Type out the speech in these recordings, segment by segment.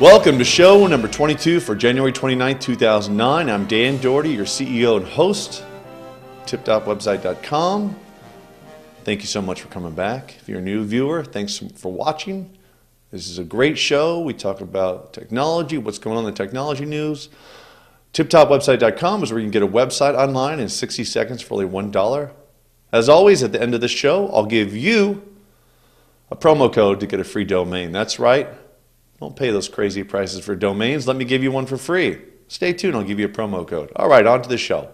Welcome to show number 22 for January 29, 2009. I'm Dan Doherty, your CEO and host, tiptopwebsite.com. Thank you so much for coming back. If you're a new viewer, thanks for watching. This is a great show. We talk about technology, what's going on in the technology news. TipTopWebsite.com is where you can get a website online in 60 seconds for only $1. As always, at the end of the show, I'll give you a promo code to get a free domain. That's right don't pay those crazy prices for domains. Let me give you one for free. Stay tuned, I'll give you a promo code. All right, on to the show.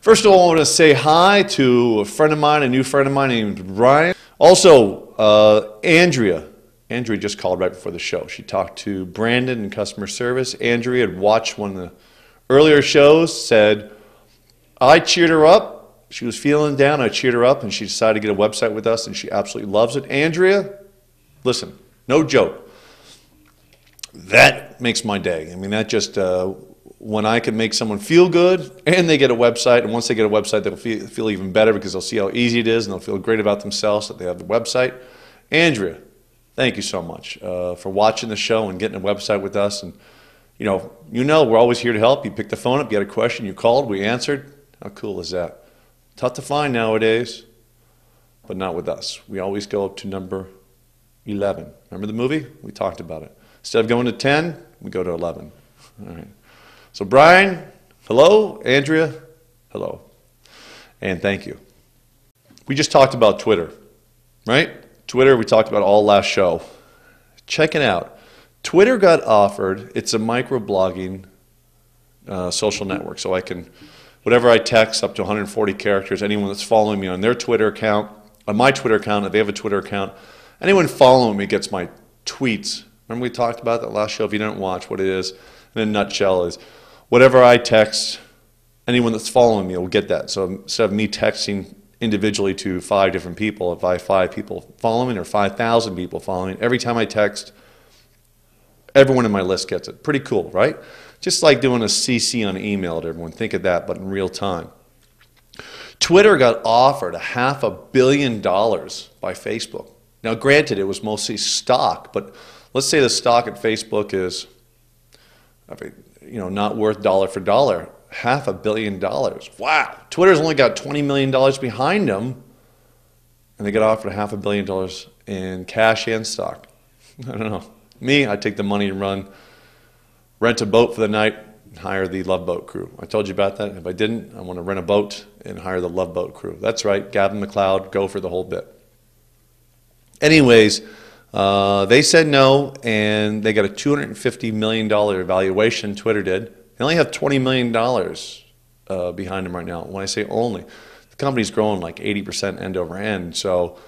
First of all, I want to say hi to a friend of mine, a new friend of mine named Ryan. Also, uh, Andrea. Andrea just called right before the show. She talked to Brandon in customer service. Andrea had watched one of the earlier shows, said, I cheered her up. She was feeling down. I cheered her up, and she decided to get a website with us, and she absolutely loves it. Andrea, listen, no joke that makes my day. I mean, that just uh, when I can make someone feel good, and they get a website, and once they get a website, they'll feel, feel even better because they'll see how easy it is, and they'll feel great about themselves that they have the website. Andrea, thank you so much uh, for watching the show and getting a website with us. And you know, you know, we're always here to help. You picked the phone up, you had a question, you called, we answered. How cool is that? Tough to find nowadays, but not with us. We always go up to number 11. Remember the movie? We talked about it. Instead of going to 10, we go to 11. All right. So, Brian, hello. Andrea, hello. And thank you. We just talked about Twitter, right? Twitter, we talked about all last show. Check it out. Twitter got offered, it's a microblogging uh, social network. So I can, whatever I text, up to 140 characters, anyone that's following me on their Twitter account, on my Twitter account, if they have a Twitter account, anyone following me gets my tweets Remember we talked about that last show, if you didn't watch, what it is in a nutshell is whatever I text, anyone that's following me will get that. So instead of me texting individually to five different people, if I have five people following or 5,000 people following, every time I text, everyone in my list gets it. Pretty cool, right? Just like doing a CC on email to everyone. Think of that, but in real time. Twitter got offered a half a billion dollars by Facebook. Now, granted, it was mostly stock, but let's say the stock at Facebook is, you know, not worth dollar for dollar, half a billion dollars. Wow, Twitter's only got $20 million behind them, and they get offered half a billion dollars in cash and stock. I don't know. Me, I take the money and run, rent a boat for the night, hire the Love Boat crew. I told you about that. If I didn't, I want to rent a boat and hire the Love Boat crew. That's right, Gavin McLeod, go for the whole bit. Anyways, uh, they said no, and they got a $250 million valuation, Twitter did. They only have $20 million uh, behind them right now. When I say only, the company's growing like 80% end over end. So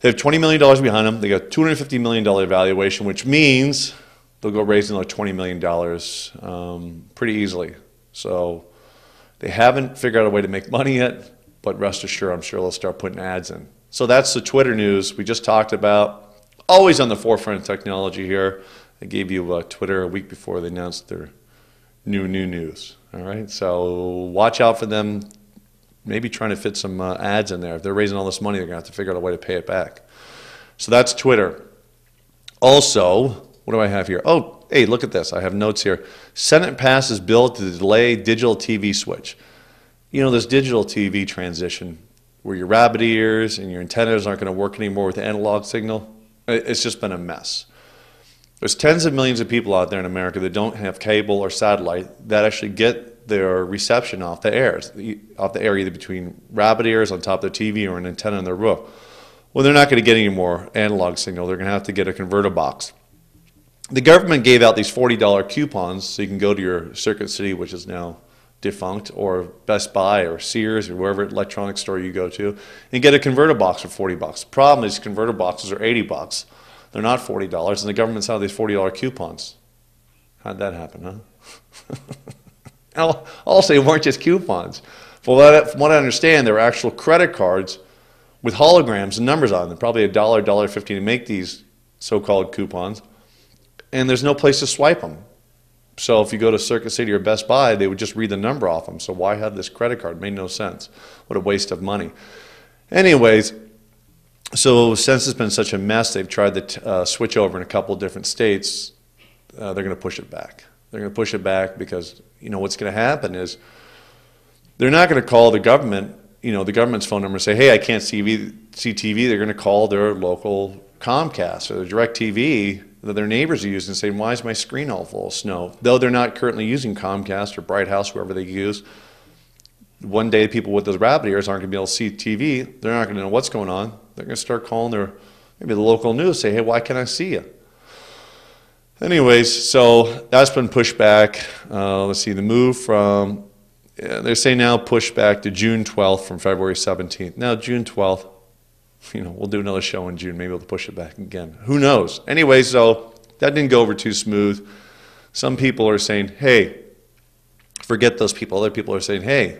they have $20 million behind them. They got $250 million valuation, which means they'll go raise another $20 million um, pretty easily. So they haven't figured out a way to make money yet, but rest assured, I'm sure they'll start putting ads in. So that's the Twitter news we just talked about always on the forefront of technology here. I gave you uh, Twitter a week before they announced their new, new news. All right, so watch out for them. Maybe trying to fit some uh, ads in there. If they're raising all this money, they're going to have to figure out a way to pay it back. So that's Twitter. Also, what do I have here? Oh, hey, look at this. I have notes here. Senate passes bill to delay digital TV switch. You know, this digital TV transition where your rabbit ears and your antennas aren't going to work anymore with analog signal it's just been a mess. There's tens of millions of people out there in America that don't have cable or satellite that actually get their reception off the air, off the air either between rabbit ears on top of their TV or an antenna on their roof. Well, they're not going to get any more analog signal. They're going to have to get a converter box. The government gave out these $40 coupons so you can go to your circuit city, which is now defunct or Best Buy or Sears or wherever electronic store you go to and get a converter box for 40 bucks. The problem is converter boxes are 80 bucks. They're not $40 and the government's out of these $40 coupons. How'd that happen, huh? I'll, also, it weren't just coupons. From what I understand, there were actual credit cards with holograms and numbers on them, probably a dollar, dollar fifty to make these so-called coupons. And there's no place to swipe them. So if you go to Circuit City or Best Buy, they would just read the number off them. So why have this credit card? It made no sense. What a waste of money. Anyways, so since it's been such a mess, they've tried to uh, switch over in a couple different states. Uh, they're going to push it back. They're going to push it back because you know what's going to happen is they're not going to call the government. You know the government's phone number and say, "Hey, I can't see TV." See TV. They're going to call their local Comcast or their Direct TV that their neighbors are using and saying, why is my screen all full of snow? Though they're not currently using Comcast or Bright House, whoever they use, one day people with those rabbit ears aren't going to be able to see TV. They're not going to know what's going on. They're going to start calling their maybe the local news, say, hey, why can't I see you? Anyways, so that's been pushed back. Uh, let's see, the move from, yeah, they're saying now pushed back to June 12th from February 17th. Now, June 12th, you know, we'll do another show in June. Maybe we'll push it back again. Who knows? Anyway, so that didn't go over too smooth. Some people are saying, hey, forget those people. Other people are saying, hey,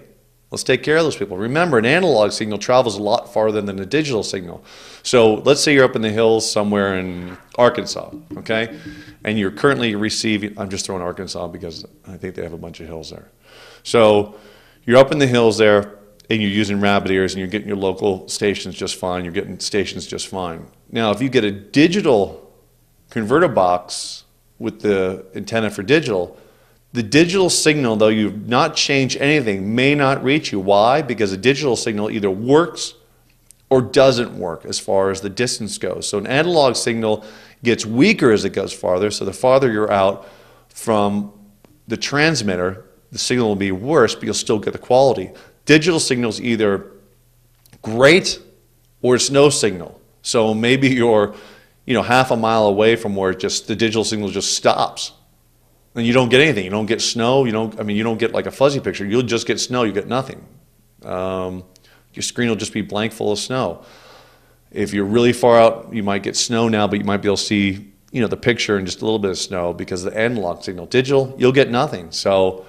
let's take care of those people. Remember, an analog signal travels a lot farther than a digital signal. So let's say you're up in the hills somewhere in Arkansas, okay? And you're currently receiving, I'm just throwing Arkansas because I think they have a bunch of hills there. So you're up in the hills there and you're using rabbit ears and you're getting your local stations just fine, you're getting stations just fine. Now, if you get a digital converter box with the antenna for digital, the digital signal, though you've not changed anything, may not reach you. Why? Because a digital signal either works or doesn't work as far as the distance goes. So an analog signal gets weaker as it goes farther. So the farther you're out from the transmitter, the signal will be worse, but you'll still get the quality digital signal's either great or it's no signal. So maybe you're, you know, half a mile away from where just the digital signal just stops. And you don't get anything. You don't get snow. You don't, I mean, you don't get like a fuzzy picture. You'll just get snow. You get nothing. Um, your screen will just be blank full of snow. If you're really far out, you might get snow now, but you might be able to see, you know, the picture and just a little bit of snow because the analog signal. Digital, you'll get nothing. So,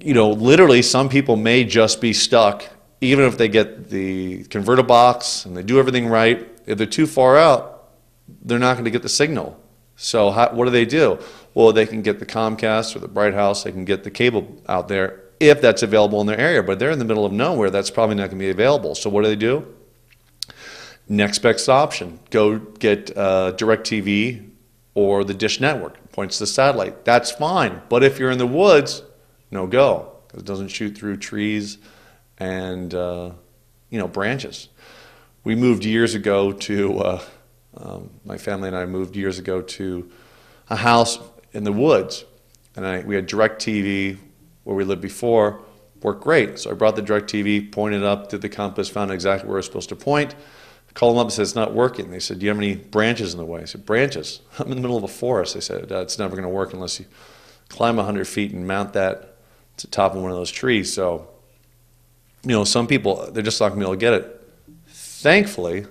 you know, literally some people may just be stuck, even if they get the converter box and they do everything right. If they're too far out, they're not going to get the signal. So how, what do they do? Well, they can get the Comcast or the Bright House. They can get the cable out there if that's available in their area. But they're in the middle of nowhere. That's probably not going to be available. So what do they do? Next best option: go get uh, DirecTV or the Dish Network. Points to satellite. That's fine. But if you're in the woods, no go because it doesn't shoot through trees and uh, you know branches. We moved years ago to uh, um, my family and I moved years ago to a house in the woods, and I, we had Direct TV where we lived before worked great. So I brought the Direct TV, pointed up, did the compass, found exactly where I was supposed to point. called them up and said it's not working. They said, "Do you have any branches in the way?" I said, "Branches? I'm in the middle of a forest." They said, "It's never going to work unless you." climb 100 feet and mount that to top of one of those trees. So, you know, some people, they're just not going to be able to get it. Thankfully,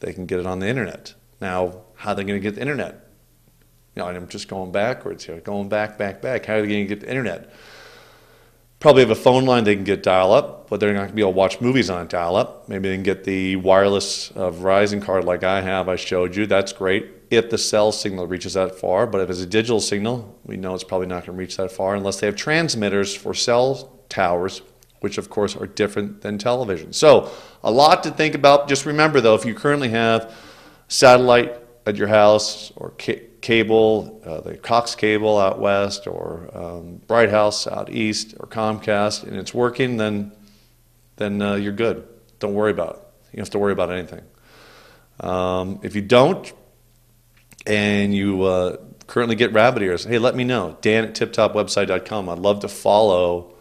they can get it on the internet. Now, how are they going to get the internet? You know, and I'm just going backwards here, going back, back, back. How are they going to get the internet? probably have a phone line they can get dial up, but they're not going to be able to watch movies on dial up. Maybe they can get the wireless Verizon card like I have, I showed you. That's great if the cell signal reaches that far, but if it's a digital signal, we know it's probably not going to reach that far unless they have transmitters for cell towers, which of course are different than television. So, a lot to think about. Just remember though, if you currently have satellite at your house or cable, uh, the Cox cable out west, or um, Bright House out east, or Comcast, and it's working, then then uh, you're good. Don't worry about it. You don't have to worry about anything. Um, if you don't, and you uh, currently get rabbit ears, hey, let me know. Dan at tiptopwebsite.com. I'd love to follow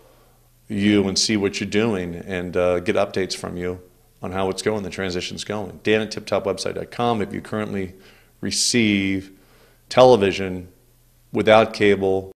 you and see what you're doing and uh, get updates from you on how it's going, the transition's going. Dan at tiptopwebsite.com. If you currently receive television without cable